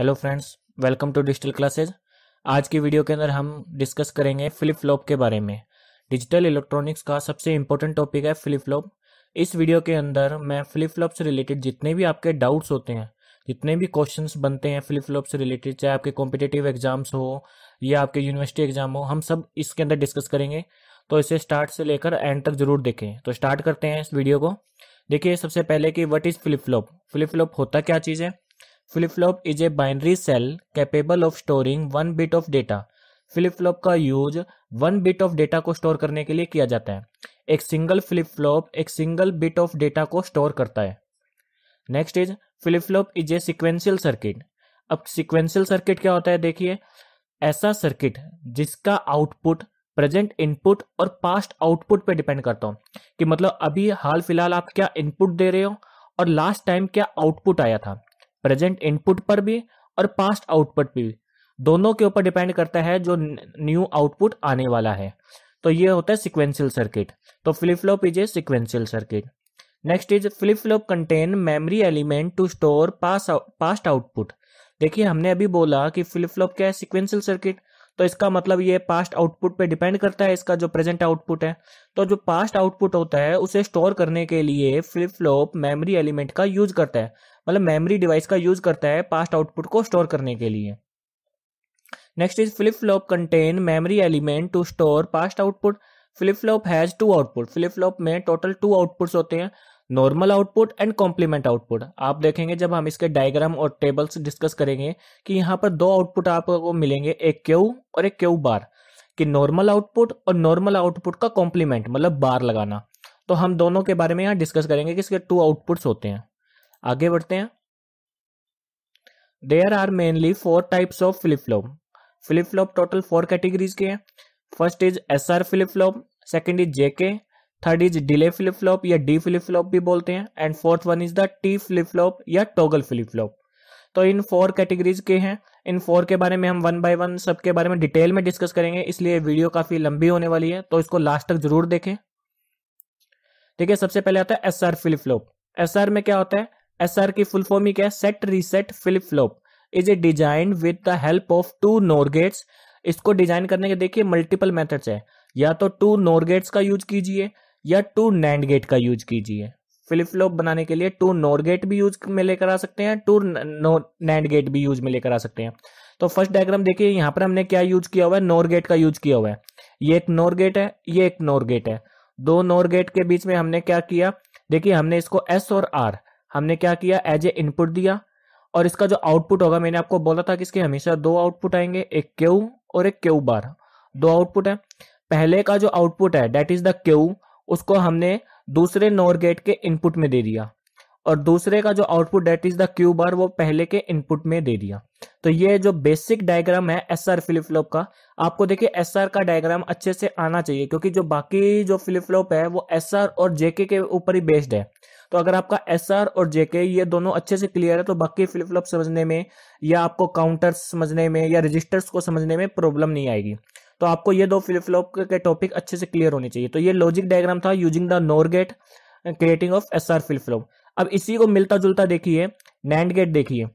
hello friends welcome to digital classes आज की video के अंदर हम डिस्कस करेंगे फ्लिप फ्लॉप के बारे में डिजिटल इलेक्ट्रॉनिक्स का सबसे इम्पोर्टेंट टॉपिक है फ्लिप फ्लॉप इस वीडियो के अंदर मैं फ्लिप फ्लॉप से रिलेटेड जितने भी आपके डाउट्स होते हैं जितने भी क्वेश्चन बनते हैं फ्लिप फ्लॉप से रिलेटेड चाहे आपके कॉम्पिटेटिव एग्जाम्स हो या आपके यूनिवर्सिटी एग्जाम हो हम सब इसके अंदर डिस्कस करेंगे तो इसे स्टार्ट से लेकर एंड तक जरूर देखें तो स्टार्ट करते हैं इस वीडियो को देखिए सबसे पहले कि what is flip flop flip flop होता क्या चीज़ है flip flop is a binary cell capable of storing one bit of data flip flop का use one bit of data को स्टोर करने के लिए किया जाता है एक सिंगल फ्लिप-फ्लॉप एक सिंगल बिट ऑफ डेटा को स्टोर करता है next is flip flop is a sequential circuit अब सिक्वेंशियल सर्किट क्या होता है देखिए ऐसा सर्किट जिसका आउटपुट प्रेजेंट इनपुट और पास्ट आउटपुट पे डिपेंड करता हूँ कि मतलब अभी हाल फिलहाल आप क्या इनपुट दे रहे हो और लास्ट टाइम क्या आउटपुट आया था प्रेजेंट इनपुट पर भी और पास्ट आउटपुट पर भी दोनों के ऊपर डिपेंड करता है जो न्यू आउटपुट आने वाला है तो ये होता है सिक्वेंशियल सर्किट तो flip flop is a sequential circuit next is flip flop contain memory element to store pass past output देखिए हमने अभी बोला कि फ्लिप फ्लॉप क्या है सिक्वेंशियल सर्किट तो इसका मतलब ये पास्ट आउटपुट पे डिपेंड करता है इसका जो प्रेजेंट आउटपुट है तो जो पास्ट आउटपुट होता है उसे स्टोर करने के लिए फ्लिप फ्लॉप मेमोरी एलिमेंट का यूज करता है मतलब मेमोरी डिवाइस का यूज करता है पास्ट आउटपुट को स्टोर करने के लिए next is flip flop contain memory element to store past output flip flop has two output flip flop में टोटल टू आउटपुट्स होते हैं normal output and complement output आप देखेंगे जब हम इसके डायग्राम और टेबल्स डिस्कस करेंगे कि यहाँ पर दो आउटपुट आपको मिलेंगे एक क्यू और एक क्यू बार कि नॉर्मल आउटपुट और नॉर्मल आउटपुट का कॉम्प्लीमेंट मतलब बार लगाना तो हम दोनों के बारे में यहाँ डिस्कस करेंगे कि इसके टू आउटपुट्स होते हैं आगे बढ़ते हैं there are mainly four types of flip flop flip flop total four categories के हैं first is S R flip flop second is JK third is delay flip flop या डी फ्लिप फ्लॉप भी बोलते हैं and fourth one is the T flip flop या toggle flip flop तो इन four categories के हैं इन फोर के बारे में हम वन बाय वन सबके बारे में डिटेल में डिस्कस करेंगे इसलिए वीडियो काफ़ी लंबी होने वाली है तो इसको लास्ट तक जरूर देखें ठीक है सबसे पहले आता है S R flip flop S R में क्या होता है एस आर की फुल फॉर्म ही क्या है set reset flip flop is a design with the help of two NOR gates इसको डिजाइन करने के देखिए मल्टीपल मेथड्स है या तो टू नोर गेट्स का यूज कीजिए या टू नैंड गेट का यूज कीजिए फ्लिप फ्लॉप बनाने के लिए टू नोर गेट भी यूज में लेकर आ सकते हैं टू नैंड गेट भी यूज में लेकर आ सकते हैं तो फर्स्ट डायग्राम देखिए यहाँ पर हमने क्या यूज किया हुआ है नोर गेट का यूज किया हुआ है ये एक नोर गेट है ये एक नोर गेट है दो नोर गेट के बीच में हमने क्या किया देखिए हमने इसको एस और आर हमने क्या किया एज ए इनपुट दिया और इसका जो आउटपुट होगा मैंने आपको बोला था कि इसके हमेशा दो आउटपुट आएंगे एक क्यू और एक क्यू बार दो आउटपुट है पहले का जो आउटपुट है डेट इज द क्यू उसको हमने दूसरे नोर गेट के इनपुट में दे दिया और दूसरे का जो output that is the Q bar वो पहले के इनपुट में दे दिया तो ये जो बेसिक डायग्राम है एस आर फ्लिप फ्लॉप का आपको देखिए एस आर का डायग्राम अच्छे से आना चाहिए क्योंकि जो बाकी जो फ्लिप फ्लॉप है वो एस आर और जेके के ऊपर ही बेस्ड है तो अगर आपका एस आर और जेके ये दोनों अच्छे से क्लियर है तो बाकी फ्लिप फ्लॉप समझने में या आपको काउंटर्स समझने में या रजिस्टर्स को समझने में प्रॉब्लम नहीं आएगी तो आपको ये दो फ्लिप फ्लॉप के टॉपिक अच्छे से क्लियर होने चाहिए तो ये लॉजिक डायग्राम था using the NOR gate creating of S R flip flop अब इसी को मिलता जुलता देखिए नैंड गेट देखिए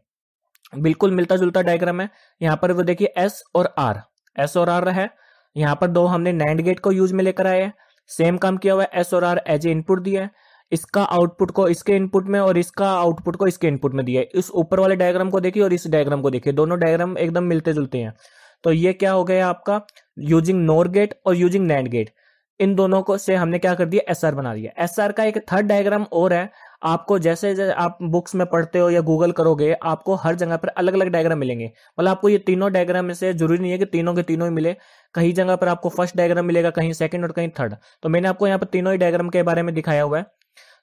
बिल्कुल मिलता जुलता डायग्राम है यहाँ पर वो देखिए एस और आर एस और आर है यहाँ पर दो हमने नैंड गेट को यूज में लेकर आए हैं सेम काम किया हुआ है एस और आर एज ए इनपुट दिया है इसका आउटपुट को इसके इनपुट में और इसका आउटपुट को इसके इनपुट में दिया है इस ऊपर वाले डायग्राम को देखिए और इस डायग्राम को देखिए दोनों डायग्राम एकदम मिलते जुलते हैं तो ये क्या हो गया आपका यूजिंग नोर गेट और यूजिंग नैंड गेट इन दोनों को से हमने क्या कर दिया एस बना दिया एस का एक थर्ड डायग्राम और है आपको जैसे जैसे आप बुक्स में पढ़ते हो या गूगल करोगे आपको हर जगह पर अलग अलग डायग्राम मिलेंगे मतलब आपको ये तीनों डायग्राम में से जरूरी नहीं है कि तीनों के तीनों ही मिले कहीं जगह पर आपको फर्स्ट डायग्राम मिलेगा कहीं सेकंड और कहीं थर्ड तो मैंने आपको यहाँ पर तीनों ही डायग्राम के बारे में दिखाया हुआ है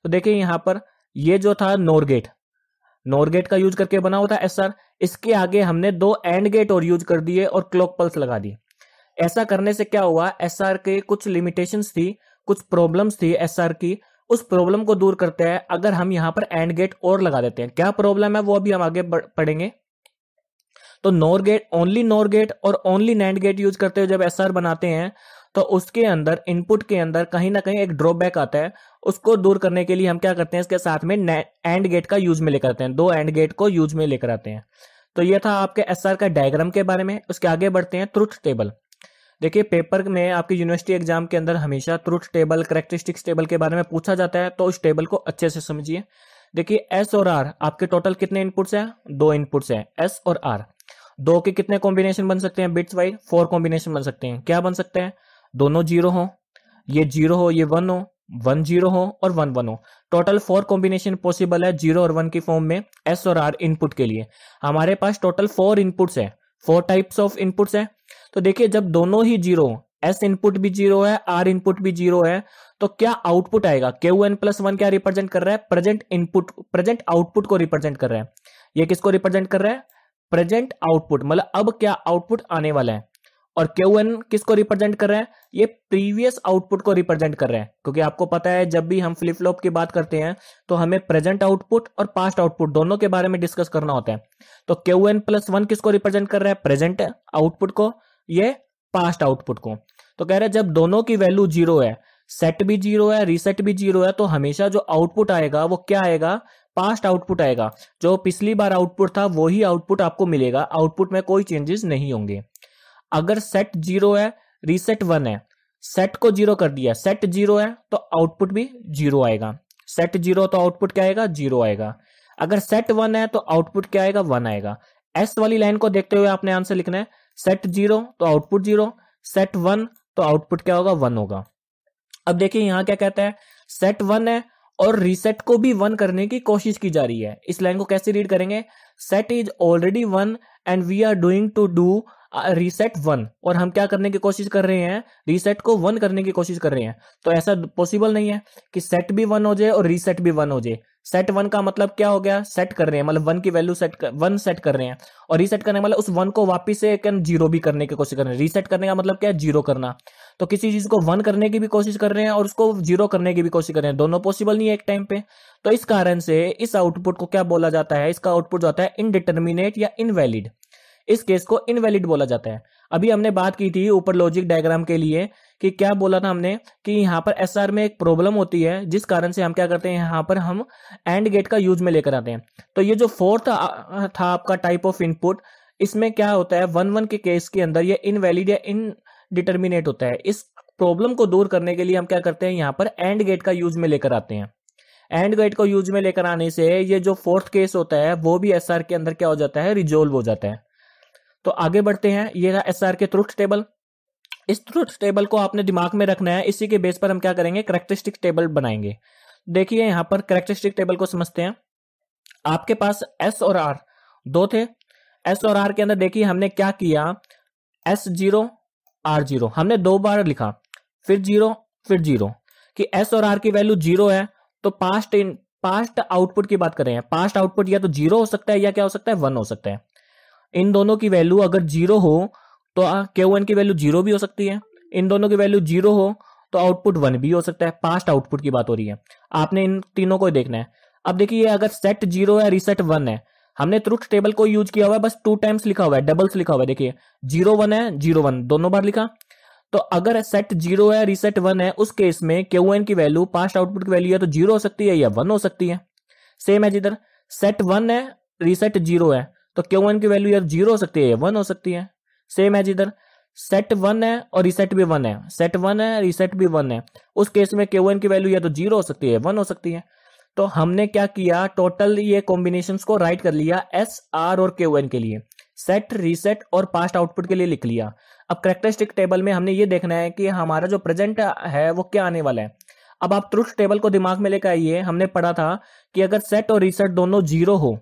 तो देखिए यहां पर ये जो था नोरगेट नोरगेट का यूज करके बना हुआ था एस इसके आगे हमने दो एंड गेट और यूज कर दिए और क्लॉक पल्स लगा दी ऐसा करने से क्या हुआ एस के कुछ लिमिटेशन थी कुछ प्रॉब्लम्स थी एस की उस प्रॉब्लम को दूर करते हैं अगर हम यहां पर एंड गेट और लगा देते हैं क्या प्रॉब्लम है वो अभी हम आगे पढ़ेंगे तो NOR gate only NOR gate और ओनली नैंड गेट यूज करते हुए जब एस बनाते हैं तो उसके अंदर इनपुट के अंदर कहीं ना कहीं एक ड्रॉबैक आता है उसको दूर करने के लिए हम क्या करते हैं इसके साथ में एंड गेट का यूज में लेकर आते हैं दो एंड गेट को यूज में लेकर आते हैं तो ये था आपके एस का डायग्राम के बारे में उसके आगे बढ़ते हैं त्रुट टेबल देखिए पेपर में आपके यूनिवर्सिटी एग्जाम के अंदर हमेशा त्रुट टेबल करेक्टरिस्टिक्स टेबल के बारे में पूछा जाता है तो उस टेबल को अच्छे से समझिए देखिए एस और आर आपके टोटल कितने इनपुट्स हैं दो इनपुट्स हैं एस और आर दो के कितने कॉम्बिनेशन बन सकते हैं बिट्स वाइज फोर कॉम्बिनेशन बन सकते हैं क्या बन सकते हैं दोनों जीरो हो ये जीरो हो ये वन हो वन जीरो हो और वन वन हो टोटल फोर कॉम्बिनेशन पॉसिबल है जीरो और वन की फॉर्म में एस और आर इनपुट के लिए हमारे पास टोटल फोर इनपुट्स है फोर टाइप्स ऑफ इनपुट्स है तो देखिए जब दोनों ही जीरो एस इनपुट भी जीरो है आर इनपुट भी जीरो है तो क्या आउटपुट आएगा क्यू एन प्लस वन क्या रिप्रेजेंट कर रहा है प्रेजेंट इनपुट प्रेजेंट आउटपुट को रिप्रेजेंट कर रहा है ये किसको रिप्रेजेंट कर रहा है प्रेजेंट आउटपुट मतलब अब क्या आउटपुट आने वाला है और क्यू एन किसको रिप्रेजेंट कर रहे हैं ये प्रीवियस आउटपुट को रिप्रेजेंट कर रहे हैं क्योंकि आपको पता है जब भी हम फ्लिप फ्लॉप की बात करते हैं तो हमें प्रेजेंट आउटपुट और पास्ट आउटपुट दोनों के बारे में डिस्कस करना होता है तो क्यू एन प्लस वन किसको रिप्रेजेंट कर रहा है प्रेजेंट आउटपुट को ये पास्ट आउटपुट को तो कह रहे हैं जब दोनों की वैल्यू जीरो है सेट भी जीरो है रीसेट भी जीरो है तो हमेशा जो आउटपुट आएगा वो क्या आएगा पास्ट आउटपुट आएगा जो पिछली बार आउटपुट था वही आउटपुट आपको मिलेगा आउटपुट में कोई चेंजेस नहीं होंगे अगर सेट जीरो है रीसेट वन है सेट को जीरो कर दिया सेट जीरो है तो आउटपुट भी जीरो आएगा सेट जीरो तो आउटपुट क्या आएगा जीरो आएगा अगर सेट वन है तो आउटपुट क्या आएगा वन आएगा एस वाली लाइन को देखते हुए आपने आंसर लिखना है सेट जीरो तो आउटपुट जीरो सेट वन तो आउटपुट क्या होगा वन होगा अब देखिए यहाँ क्या कहता है सेट वन है और रीसेट को भी वन करने की कोशिश की जा रही है इस लाइन को कैसे रीड करेंगे set is already one and we are doing to do reset one और हम क्या करने की कोशिश कर रहे हैं रीसेट को वन करने की कोशिश कर रहे हैं तो ऐसा पॉसिबल नहीं है कि सेट भी वन हो जाए और रीसेट भी वन हो जाए सेट वन का मतलब क्या हो गया सेट कर रहे हैं मतलब वन की वैल्यू सेट कर, वन सेट कर रहे हैं और रीसेट करने मतलब उस वन को वापस से कैन जीरो भी करने की कोशिश कर रहे हैं रीसेट करने का मतलब क्या है जीरो करना तो किसी चीज को वन करने की भी कोशिश कर रहे हैं और उसको जीरो करने की भी कोशिश कर रहे हैं दोनों पॉसिबल नहीं है एक टाइम पे तो इस कारण से इस आउटपुट को क्या बोला जाता है इसका आउटपुट जो है इनडिटर्मिनेट या इनवैलिड इस केस को इनवैलिड बोला जाता है अभी हमने बात की थी ऊपर लॉजिक डायग्राम के लिए कि क्या बोला था हमने कि यहाँ पर एस में एक प्रॉब्लम होती है जिस कारण से हम क्या करते हैं यहाँ पर हम एंड गेट का यूज में लेकर आते हैं तो ये जो फोर्थ था आपका टाइप ऑफ इनपुट इसमें क्या होता है वन वन के केस के अंदर ये इनवैलिड या इन डिटर्मिनेट होता है इस प्रॉब्लम को दूर करने के लिए हम क्या करते हैं यहाँ पर एंड गेट का यूज में लेकर आते हैं एंड गेट को यूज में लेकर आने से ये जो फोर्थ केस होता है वो भी एसआर के अंदर क्या हो जाता है रिजोल्व हो जाता है तो आगे बढ़ते हैं ये रहा एस के ट्रुथ टेबल इस ट्रुथ टेबल को आपने दिमाग में रखना है इसी के बेस पर हम क्या करेंगे करेक्टरिस्टिक टेबल बनाएंगे देखिए यहां पर करेक्टरिस्टिक टेबल को समझते हैं आपके पास एस और आर दो थे एस और आर के अंदर देखिए हमने क्या किया एस जीरो आर जीरो हमने दो बार लिखा फिर जीरो फिर जीरो कि एस और आर की वैल्यू जीरो है तो पास्ट इन पास्ट आउटपुट की बात करें पास्ट आउटपुट या तो जीरो हो सकता है या क्या हो सकता है वन हो सकता है इन दोनों की वैल्यू अगर जीरो हो तो के वन की वैल्यू जीरो भी हो सकती है इन दोनों की वैल्यू जीरो हो तो आउटपुट वन भी हो सकता है पास्ट आउटपुट की बात हो रही है आपने इन तीनों को देखना है अब देखिए अगर सेट जीरो है रिसेट वन है हमने त्रुट टेबल को यूज किया हुआ है बस टू टाइम्स लिखा हुआ है डबल्स लिखा हुआ है देखिए जीरो वन है जीरो वन दोनों बार लिखा तो अगर सेट जीरो है रिसेट वन है उस केस में क्यू एन की वैल्यू पास्ट आउटपुट की वैल्यू है तो जीरो हो सकती है या वन हो सकती है सेम है जिधर सेट वन है रिसेट जीरो है तो क्यू वन की वैल्यू यार जीरो हो सकती है वन हो सकती है सेम है जिधर सेट वन है और रिसेट भी वन है सेट वन है रिसेट भी वन है उस केस में क्यू वन की वैल्यू या तो जीरो हो सकती है वन हो सकती है तो हमने क्या किया टोटल ये कॉम्बिनेशन को राइट कर लिया एस आर और क्यू एन के लिए सेट रीसेट और पास्ट आउटपुट के लिए लिख लिया अब करेक्टरिस्टिक टेबल में हमने ये देखना है कि हमारा जो प्रेजेंट है वो क्या आने वाला है अब आप ट्रुथ टेबल को दिमाग में लेकर आइए हमने पढ़ा था कि अगर सेट और रीसेट दोनों जीरो हो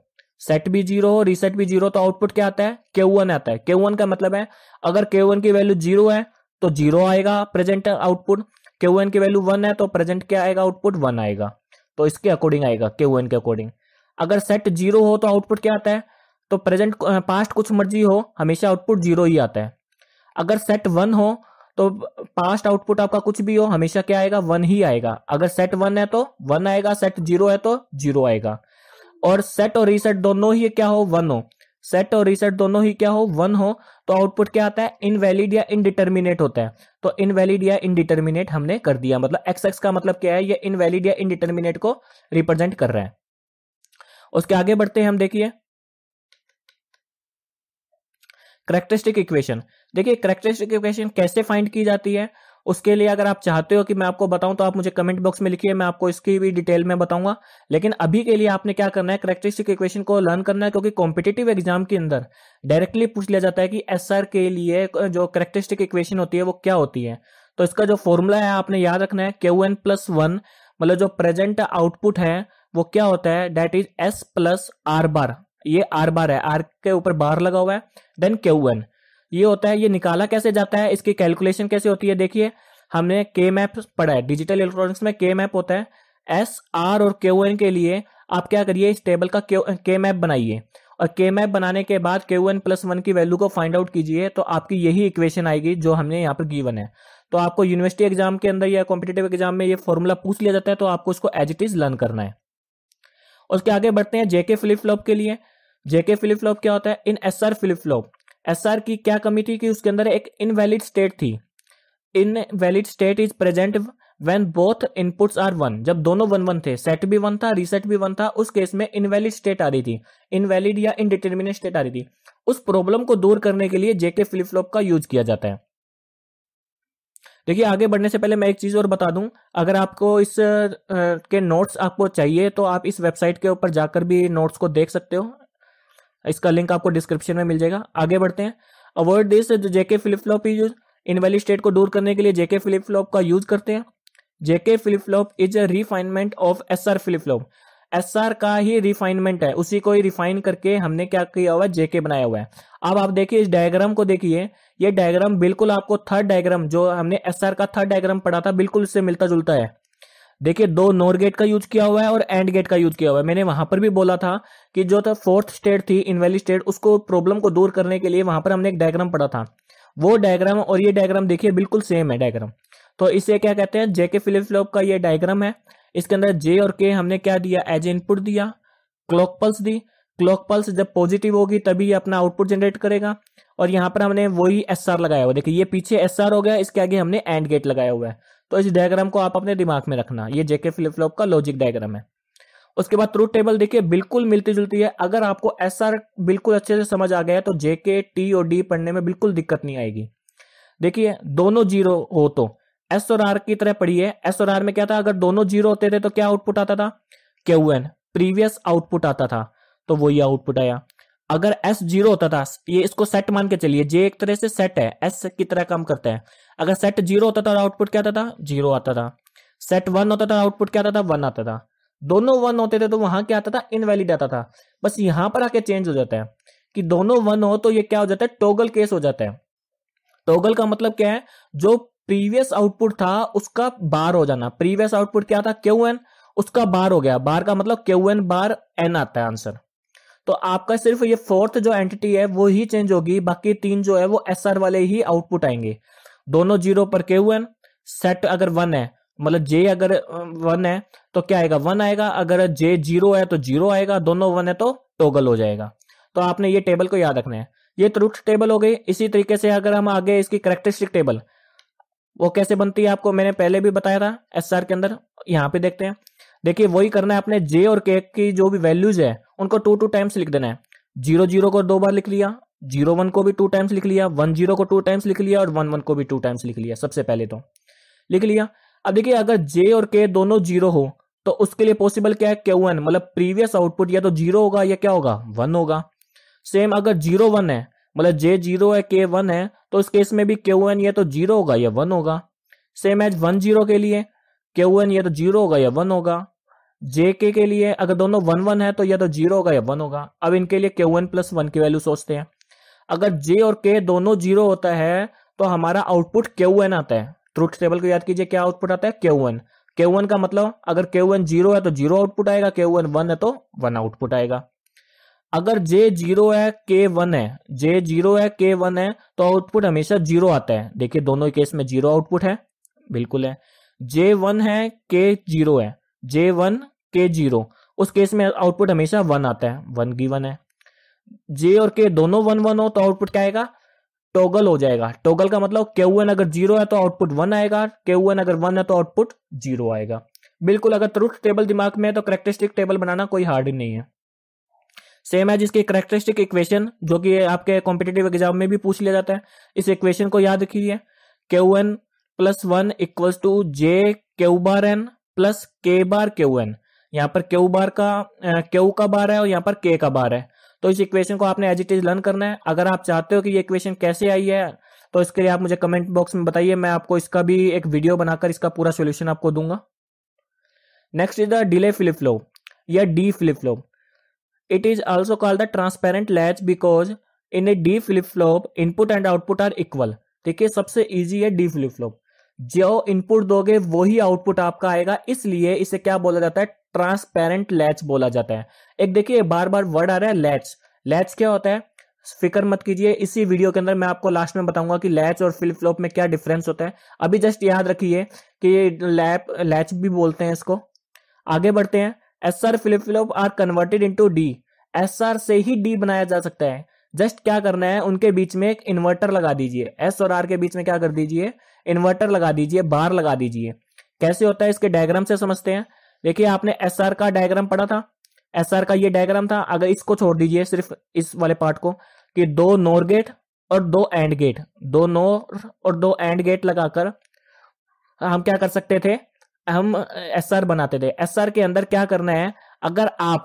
सेट भी जीरो हो रीसेट भी जीरो तो आउटपुट क्या आता है के वन आता है के वन का मतलब है अगर के वन की वैल्यू जीरो है तो जीरो आएगा प्रेजेंट आउटपुट के वन की वैल्यू वन है तो प्रेजेंट क्या आएगा आउटपुट वन आएगा तो इसके अकॉर्डिंग आएगा के वन के अकॉर्डिंग अगर सेट जीरो हो तो आउटपुट क्या आता है तो प्रेजेंट पास्ट कुछ मर्जी हो हमेशा आउटपुट जीरो ही आता है अगर सेट वन हो तो पास्ट आउटपुट आपका कुछ भी हो हमेशा क्या आएगा वन ही आएगा अगर सेट वन है तो वन आएगा सेट जीरो है तो जीरो आएगा और सेट और रीसेट दोनों ही क्या हो वन हो सेट और रीसेट दोनों ही क्या हो वन हो तो आउटपुट क्या आता है इनवैलिड या इनडिटर्मिनेट होता है तो इनवैलिड या इनडिटर्मिनेट हमने कर दिया मतलब एक्स एक्स का मतलब क्या है ये इनवैलिड या इनडिटर्मिनेट को रिप्रेजेंट कर रहा है उसके आगे बढ़ते हैं हम देखिए करेक्टरिस्टिक इक्वेशन देखिए करेक्टरिस्टिक इक्वेशन कैसे फाइंड की जाती है उसके लिए अगर आप चाहते हो कि मैं आपको बताऊं तो आप मुझे कमेंट बॉक्स में लिखिए मैं आपको इसकी भी डिटेल में बताऊंगा लेकिन अभी के लिए आपने क्या करना है करेक्टरिस्टिक इक्वेशन को लर्न करना है क्योंकि कॉम्पिटेटिव एग्जाम के अंदर डायरेक्टली पूछ लिया जाता है कि एस के लिए जो करेक्टरिस्टिक इक्वेशन होती है वो क्या होती है तो इसका जो फॉर्मूला है आपने याद रखना है क्यू एन प्लस वन मतलब जो प्रेजेंट आउटपुट है वो क्या होता है that is S plus R bar ये आर बार है आर के ऊपर बार लगा हुआ है देन क्यू एन ये होता है ये निकाला कैसे जाता है इसकी कैलकुलेशन कैसे होती है देखिए हमने के मैप पढ़ा है डिजिटल इलेक्ट्रॉनिक्स में के मैप होता है एस आर और क्यू एन के लिए आप क्या करिए इस टेबल का के मैप बनाइए और के मैप बनाने के बाद के एन प्लस वन की वैल्यू को फाइंड आउट कीजिए तो आपकी यही इक्वेशन आएगी जो हमने यहाँ पर गिवन है तो आपको यूनिवर्सिटी एग्जाम के अंदर या कॉम्पिटेटिव एग्जाम में ये फॉर्मूला पूछ लिया जाता है तो आपको उसको एज इट इज लर्न करना है उसके आगे बढ़ते हैं जेके फ्लिप फ्लॉप के लिए जेके फ्लिप फ्लॉप क्या होता है इन S R flip flop SR की क्या कमी थी कि उसके अंदर एक इनवैलिड स्टेट थी invalid state is present when both inputs are one जब दोनों वन वन थे सेट भी वन था रीसेट भी वन था उस केस में इनवैलिड स्टेट आ रही थी इनवैलिड या इनडिटर्मिनेट स्टेट आ रही थी उस प्रॉब्लम को दूर करने के लिए जेके फ्लिप फ्लॉप का यूज किया जाता है देखिए आगे बढ़ने से पहले मैं एक चीज और बता दूं अगर आपको इस आ, के नोट्स आपको चाहिए तो आप इस वेबसाइट के ऊपर जाकर भी नोट्स को देख सकते हो इसका लिंक आपको डिस्क्रिप्शन में मिल जाएगा आगे बढ़ते हैं avoid this JK flip flop use invalid state को दूर करने के लिए जेके फ्लिप फ्लॉप का यूज करते हैं JK flip flop is a refinement of S R flip flop S R का ही रिफाइनमेंट है उसी को ही रिफाइन करके हमने क्या किया हुआ है जेके बनाया हुआ है अब आप देखिए इस डायग्राम को देखिए ये डायग्राम बिल्कुल आपको थर्ड डायग्राम जो हमने एस आर का थर्ड डायग्राम पढ़ा था बिल्कुल उससे मिलता जुलता है देखिए दो नोर गेट का यूज किया हुआ है और एंड गेट का यूज किया हुआ है मैंने वहां पर भी बोला था कि जो था फोर्थ स्टेट थी वैली स्टेट उसको प्रॉब्लम को दूर करने के लिए वहां पर हमने एक डायग्राम पढ़ा था वो डायग्राम और ये डायग्राम देखिए बिल्कुल सेम है डायग्राम तो इसे क्या कहते हैं जेके फिलिप फ्लॉप का ये डायग्राम है इसके अंदर जे और के हमने क्या दिया एज इनपुट दिया क्लॉक पल्स दी क्लॉक पल्स जब पॉजिटिव होगी तभी ये अपना आउटपुट जनरेट करेगा और यहाँ पर हमने वही एस लगाया हुआ देखिए ये पीछे एस हो गया इसके आगे हमने एंड गेट लगाया हुआ है तो इस डायग्राम को आप अपने दिमाग में रखना ये जेके फ्लिप फ्लॉप का लॉजिक डायग्राम है उसके बाद ट्रूथ टेबल देखिए बिल्कुल मिलती जुलती है अगर आपको एस बिल्कुल अच्छे से समझ आ गया तो जेके टी और डी पढ़ने में बिल्कुल दिक्कत नहीं आएगी देखिए दोनों जीरो हो तो एस और आर की तरह पढ़िए एस और आर में क्या था अगर दोनों जीरो होते थे तो क्या आउटपुट आता था क्यू एन प्रीवियस आउटपुट आता था तो वही आउटपुट आया अगर एस जीरो होता था ये इसको सेट मान के चलिए जे एक तरह से सेट है एस की तरह काम करता है अगर सेट जीरो होता था आउटपुट क्या आता था जीरो आता था सेट वन होता था आउटपुट क्या आता था वन आता था दोनों वन होते थे तो वहां क्या आता था इनवैलिड आता था बस यहां पर आके चेंज हो जाता है कि दोनों वन हो तो ये क्या हो जाता है टोगल केस हो जाता है टोगल का मतलब क्या है जो प्रीवियस आउटपुट था उसका बार हो जाना प्रीवियस आउटपुट क्या था क्यू एन उसका बार हो गया बार का मतलब क्यू एन बार एन आता है आंसर तो आपका सिर्फ ये फोर्थ जो एंटिटी है वो ही चेंज होगी बाकी तीन जो है वो एस आर वाले ही आउटपुट आएंगे दोनों जीरो पर के हुए सेट अगर वन है मतलब जे अगर वन है तो क्या आएगा वन आएगा अगर जे जीरो है तो जीरो आएगा दोनों वन है तो टोगल हो जाएगा तो आपने ये टेबल को याद रखना है ये त्रुट तो टेबल हो गई इसी तरीके से अगर हम आगे इसकी करेक्टरिस्टिक टेबल वो कैसे बनती है आपको मैंने पहले भी बताया था एस के अंदर यहाँ पे देखते हैं देखिए वही करना है आपने जे और के की जो भी वैल्यूज है उनको टू टू टाइम्स लिख देना है जीरो जीरो को दो बार लिख लिया जीरो वन को भी टू टाइम्स लिख लिया वन जीरो को टू टाइम्स लिख लिया और वन वन को भी टू टाइम्स लिख लिया सबसे पहले तो लिख लिया अब देखिए अगर जे और के दोनों जीरो हो तो उसके लिए पॉसिबल क्या है क्यू एन मतलब प्रीवियस आउटपुट या तो जीरो होगा या क्या होगा वन होगा सेम अगर जीरो वन है मतलब जे जीरो है के वन है तो उस केस में भी क्यू एन या तो जीरो होगा या वन होगा सेम एज वन जीरो के लिए क्यू एन या तो जीरो होगा या वन होगा जे के, के लिए अगर दोनों वन वन है तो या तो जीरो होगा या वन होगा अब इनके लिए क्यू एन प्लस वन की वैल्यू सोचते हैं अगर जे और के दोनों जीरो होता है तो हमारा आउटपुट क्यू एन आता है ट्रूथ टेबल को याद कीजिए क्या आउटपुट आता है क्यू एन क्यू एन का मतलब अगर क्यू एन जीरो है तो जीरो आउटपुट आएगा क्यू एन वन है तो वन आउटपुट आएगा अगर जे जीरो है के वन है जे जीरो है के वन है तो आउटपुट हमेशा जीरो आता है देखिए दोनों केस में जीरो आउटपुट है बिल्कुल है जे वन है के जीरो है जे वन के जीरो उस केस में आउटपुट हमेशा वन आता है वन गिवन है जे और के दोनों वन वन हो तो आउटपुट क्या आएगा टोगल हो जाएगा टोगल का मतलब के अगर जीरो है तो आउटपुट वन आएगा के अगर वन है तो आउटपुट जीरो आएगा बिल्कुल अगर त्रुट टेबल दिमाग में है तो करेक्टरिस्टिक टेबल बनाना कोई हार्ड ही नहीं है सेम है जिसकी करेक्टरिस्टिक इक्वेशन जो कि आपके कॉम्पिटेटिव एग्जाम में भी पूछ लिया जाता है इस इक्वेशन को याद रखिए Q N plus one equal to J Q bar N plus K bar Q N यहाँ पर क्यू बार का क्यू का बार है और यहाँ पर के का बार है तो इस इक्वेशन को आपने एज इट इज लर्न करना है अगर आप चाहते हो कि ये इक्वेशन कैसे आई है तो इसके लिए आप मुझे कमेंट बॉक्स में बताइए मैं आपको इसका भी एक वीडियो बनाकर इसका पूरा सोल्यूशन आपको दूंगा next is the delay flip flop या D flip flop it is also call the transparent latch because in a D flip flop input and output are equal ठीक है सबसे इजी है डी फ्लिप फ्लॉप जो input दोगे वही output आपका आएगा इसलिए इसे क्या बोला जाता है ट्रांसपेरेंट लैच बोला जाता है एक देखिए बार बार वर्ड आ रहा है लैच लैच क्या होता है फिकर मत कीजिए इसी वीडियो के अंदर मैं आपको लास्ट में बताऊंगा कि लैच और फ्लिप फ्लॉप में क्या डिफरेंस होता है अभी जस्ट याद रखिए कि लैप लैच भी बोलते हैं इसको आगे बढ़ते हैं S R flip flop are converted into D S R से ही डी बनाया जा सकता है जस्ट क्या करना है उनके बीच में एक इन्वर्टर लगा दीजिए एस और आर के बीच में क्या कर दीजिए इन्वर्टर लगा दीजिए बार लगा दीजिए कैसे होता है इसके डायग्राम से समझते हैं देखिए आपने एस आर का डायग्राम पढ़ा था एस आर का ये डायग्राम था अगर इसको छोड़ दीजिए सिर्फ इस वाले पार्ट को कि दो नोर गेट और दो एंड गेट दो नोर और दो एंड गेट लगाकर हम क्या कर सकते थे हम एस आर बनाते थे एस आर के अंदर क्या करना है अगर आप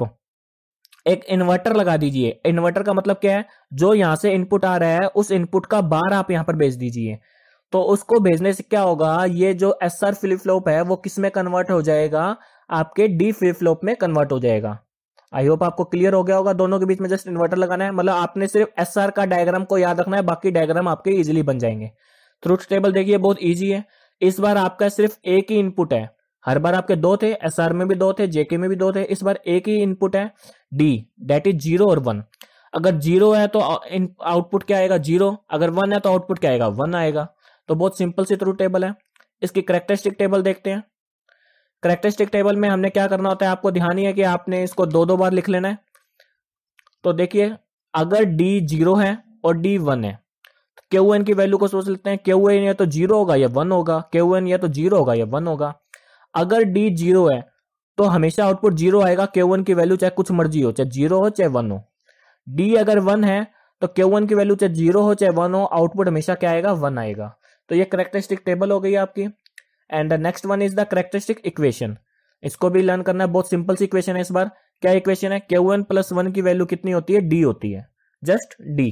एक इन्वर्टर लगा दीजिए इन्वर्टर का मतलब क्या है जो यहां से इनपुट आ रहा है उस इनपुट का बार आप यहाँ पर भेज दीजिए तो उसको भेजने से क्या होगा ये जो एस आर फ्लिप फ्लॉप है वो किसमें कन्वर्ट हो जाएगा आपके डी फ्लिप फ्लॉप में कन्वर्ट हो जाएगा आई होप आपको क्लियर हो गया होगा दोनों के बीच में जस्ट इन्वर्टर लगाना है मतलब आपने सिर्फ एस का डायग्राम को याद रखना है बाकी डायग्राम आपके इजिली बन जाएंगे थ्रूट टेबल देखिए बहुत ईजी है इस बार आपका सिर्फ एक ही इनपुट है हर बार आपके दो थे एस में भी दो थे जेके में भी दो थे इस बार एक ही इनपुट है डी डेट इज जीरो और वन अगर जीरो है तो आउटपुट uh, क्या आएगा जीरो अगर वन है तो आउटपुट क्या आएगा वन आएगा तो बहुत सिंपल सी थ्रू टेबल है इसकी करेक्टरिस्टिक टेबल देखते हैं करेक्टरिस्टिक टेबल में हमने क्या करना होता है आपको ध्यान ही है कि आपने इसको दो दो बार लिख लेना है तो देखिए अगर डी जीरो है और डी वन है तो क्यू एन की वैल्यू को सोच लेते हैं क्यू एन या तो जीरो होगा या वन होगा क्यू एन या तो जीरो होगा या वन होगा अगर डी जीरो है तो हमेशा आउटपुट जीरो आएगा क्यू एन की वैल्यू चाहे कुछ मर्जी हो चाहे जीरो हो चाहे वन हो डी अगर वन है तो क्यू एन की वैल्यू चाहे जीरो हो चाहे वन हो आउटपुट हमेशा क्या आएगा वन आएगा तो ये करेक्टरिस्टिक टेबल हो गई आपकी and the next one is the characteristic equation इसको भी लर्न करना है बहुत सिंपल सी इक्वेशन है इस बार क्या इक्वेशन है के वन प्लस वन की वैल्यू कितनी होती है डी होती है जस्ट डी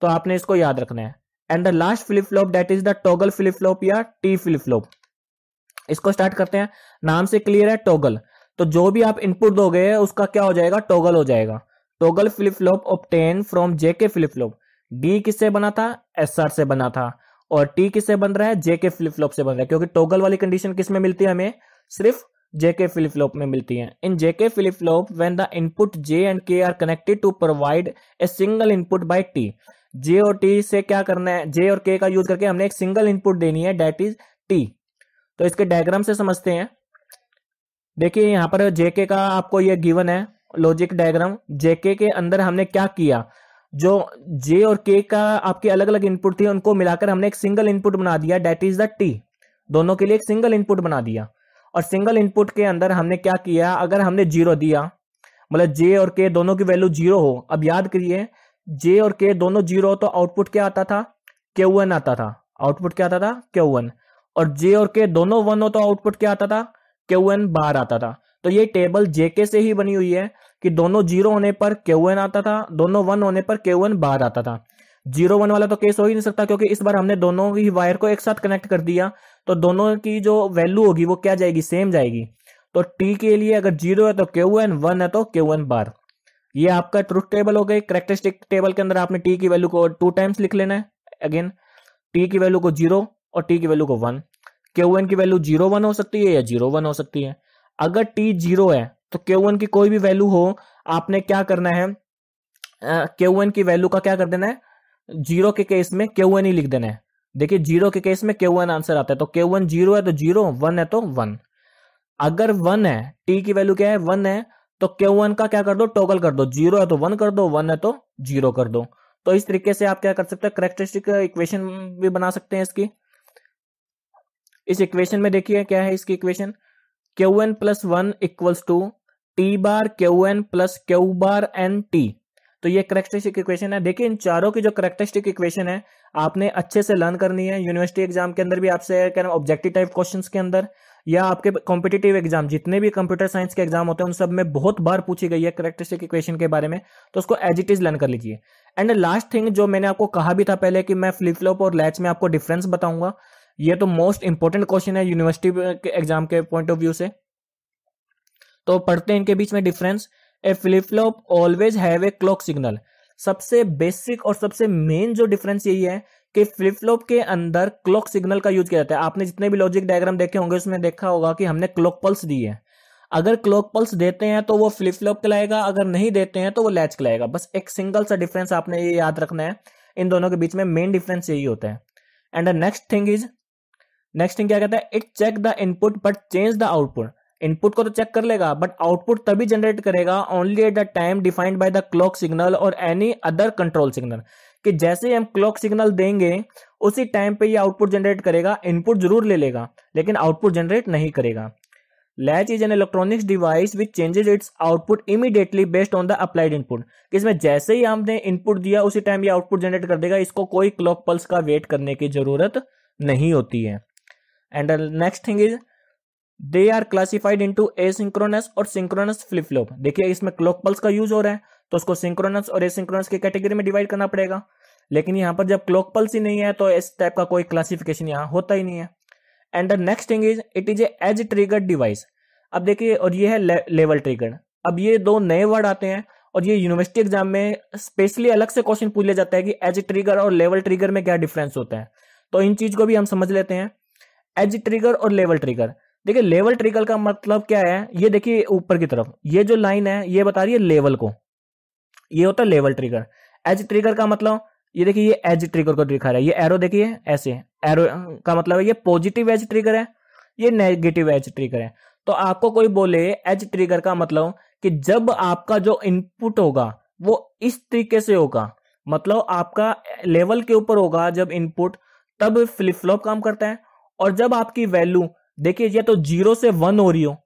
तो आपने इसको याद रखना है and the last flip flop that is the toggle flip flop या टी फ्लिप फ्लॉप इसको स्टार्ट करते हैं नाम से क्लियर है टॉगल तो जो भी आप इनपुट दोगे उसका क्या हो जाएगा टॉगल हो जाएगा toggle flip flop obtain from JK flip flop D किससे बना था एस से बना था और टी किससे बन रहा है जेके फ्लिप फ्लॉप से बन रहा है क्योंकि टोगल वाली कंडीशन किस में मिलती है हमें सिर्फ जेके फ्लिप फ्लॉप में मिलती है in JK flip flop when the input J and K are connected to provide a single input by T J और टी से क्या करना है जे और के का यूज करके हमने एक सिंगल इनपुट देनी है डेट इज टी तो इसके डायग्राम से समझते हैं देखिए यहां पर जेके का आपको ये गिवन है लॉजिक डायग्राम जेके के अंदर हमने क्या किया जो जे और के का आपके अलग अलग इनपुट थे उनको मिलाकर हमने एक सिंगल इनपुट बना दिया डेट इज द टी दोनों के लिए एक सिंगल इनपुट बना दिया और सिंगल इनपुट के अंदर हमने क्या किया अगर हमने जीरो दिया मतलब जे और के दोनों की वैल्यू जीरो हो अब याद करिए जे और के दोनों जीरो हो तो आउटपुट क्या आता था के वन आता था आउटपुट क्या आता था के वन और जे और के दोनों वन हो तो आउटपुट क्या आता था के वन बार आता था तो ये टेबल जेके से ही बनी हुई है कि दोनों जीरो होने पर क्यू आता था दोनों वन होने पर क्यू बाहर आता था जीरो वन वाला तो केस हो ही नहीं सकता क्योंकि इस बार हमने दोनों ही वायर को एक साथ कनेक्ट कर दिया तो दोनों की जो वैल्यू होगी वो क्या जाएगी सेम जाएगी तो टी के लिए अगर जीरो है तो क्यू एन वन है तो क्यू एन बार ये आपका ट्रुथ टेबल हो गई करेक्टरिस्टिक टेबल के अंदर आपने टी की वैल्यू को टू टाइम्स लिख लेना है अगेन टी की वैल्यू को जीरो और टी की वैल्यू को वन क्यू एन की वैल्यू जीरो वन हो सकती है या जीरो वन हो सकती है अगर टी जीरो है तो क्यू की कोई भी वैल्यू हो आपने क्या करना है क्यू की वैल्यू का क्या कर देना है जीरो के केस में क्यू ही लिख देना है देखिए जीरो के केस में क्यू आंसर आता है तो क्यू जीरो है तो जीरो वन है तो वन अगर वन है टी की वैल्यू क्या है वन है तो क्यू का क्या कर दो टोगल कर दो जीरो है तो वन कर दो वन है तो जीरो कर दो तो इस तरीके से आप क्या कर सकते हैं करेक्टरिस्टिक इक्वेशन भी बना सकते हैं इसकी इस इक्वेशन में देखिए क्या है इसकी equation Q N plus one equals to T bar Q N plus Q bar N T तो ये करेक्टरिस्टिक इक्वेशन है देखिए इन चारों की जो करेक्टरिस्टिक इक्वेशन है आपने अच्छे से लर्न करनी है यूनिवर्सिटी एग्जाम के अंदर भी आपसे कह ऑब्जेक्टिव टाइप क्वेश्चंस के अंदर या आपके कॉम्पिटेटिव एग्जाम जितने भी कंप्यूटर साइंस के एग्जाम होते हैं उन सब में बहुत बार पूछी गई है करेक्टरिस्टिक इक्वेशन के बारे में तो उसको एज इट इज लर्न कर लीजिए एंड लास्ट थिंग जो मैंने आपको कहा भी था पहले कि मैं फ्लिप फ्लॉप और लैच में आपको डिफरेंस बताऊंगा ये तो मोस्ट इंपॉर्टेंट क्वेश्चन है यूनिवर्सिटी के एग्जाम के पॉइंट ऑफ व्यू से तो पढ़ते हैं इनके बीच में difference a flip flop always have a clock signal सबसे बेसिक और सबसे मेन जो डिफरेंस यही है कि फ्लिप फ्लॉप के अंदर क्लॉक सिग्नल का यूज किया जाता है आपने जितने भी लॉजिक डायग्राम देखे होंगे उसमें देखा होगा कि हमने क्लॉक पल्स दी है अगर क्लॉक पल्स देते हैं तो वो फ्लिप फ्लॉप कहलाएगा अगर नहीं देते हैं तो वो लैच कहलाएगा बस एक सिंगल सा डिफरेंस आपने ये याद रखना है इन दोनों के बीच में मेन डिफरेंस यही होता है and the next thing is next thing क्या कहता है it check the input but change the output input को तो चेक कर लेगा बट आउटपुट तभी जनरेट करेगा only at the time defined by the clock signal और एनी अदर कंट्रोल सिग्नल कि जैसे ही हम क्लॉक सिग्नल देंगे उसी टाइम पे ये आउटपुट जनरेट करेगा इनपुट जरूर ले लेगा लेकिन आउटपुट जनरेट नहीं करेगा latch is an electronics device which changes its output immediately based on the applied input इसमें जैसे ही हमने इनपुट दिया उसी टाइम ये आउटपुट जनरेट कर देगा इसको कोई क्लॉक पल्स का वेट करने की जरूरत नहीं होती है and next thing is they are classified into asynchronous और सिंक्रोनस फ्लिप फ्लॉप देखिए इसमें क्लॉक पल्स का यूज हो रहा है तो उसको सिंक्रोनस और एसिंक्रोनस की कैटेगरी में डिवाइड करना पड़ेगा लेकिन यहाँ पर जब क्लॉक पल्स ही नहीं है तो इस टाइप का कोई क्लासिफिकेशन यहाँ होता ही नहीं है and the next thing is it is edge trigger device अब देखिए और ये है ले, लेवल ट्रिगर अब ये दो नए वर्ड आते हैं और ये यूनिवर्सिटी एग्जाम में स्पेशली अलग से क्वेश्चन पूछ लिया जाता है कि एज ट्रिगर और लेवल ट्रिगर में क्या डिफरेंस होता है तो इन चीज को भी हम समझ लेते हैं एज ट्रिगर और लेवल ट्रिगर देखिए लेवल ट्रिकल का मतलब क्या है ये देखिए ऊपर की तरफ ये जो लाइन है ये बता रही है लेवल को ये होता है लेवल ट्रिकर एज ट्रिकर का मतलब ये देखिए ये एज ट्रिकर को दिखा रहा है ये एरो देखिए ऐसे एरो का मतलब है ये पॉजिटिव एज ट्रिगर है ये नेगेटिव एज ट्रिगर है तो आपको कोई बोले एज ट्रिकर का मतलब कि जब आपका जो इनपुट होगा वो इस तरीके से होगा मतलब आपका लेवल के ऊपर होगा जब इनपुट तब फ्लिप फ्लॉप काम करता है और जब आपकी वैल्यू देखिए या तो जीरो से वन हो रही हो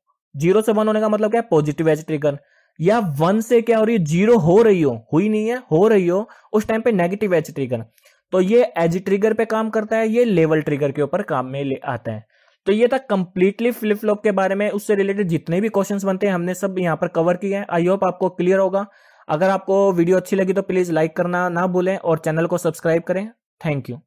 जीरो से वन होने का मतलब क्या है पॉजिटिव एज ट्रिगर या वन से क्या हो रही है जीरो हो रही हो हुई नहीं है हो रही हो उस टाइम पे नेगेटिव एज ट्रिगर तो ये एज ट्रिगर पे काम करता है ये लेवल ट्रिगर के ऊपर काम में ले आता है तो ये था कंप्लीटली फ्लिप फ्लॉप के बारे में उससे रिलेटेड जितने भी क्वेश्चंस बनते हैं हमने सब यहाँ पर कवर किए हैं आई होप आपको क्लियर होगा अगर आपको वीडियो अच्छी लगी तो प्लीज लाइक करना ना भूलें और चैनल को सब्सक्राइब करें थैंक यू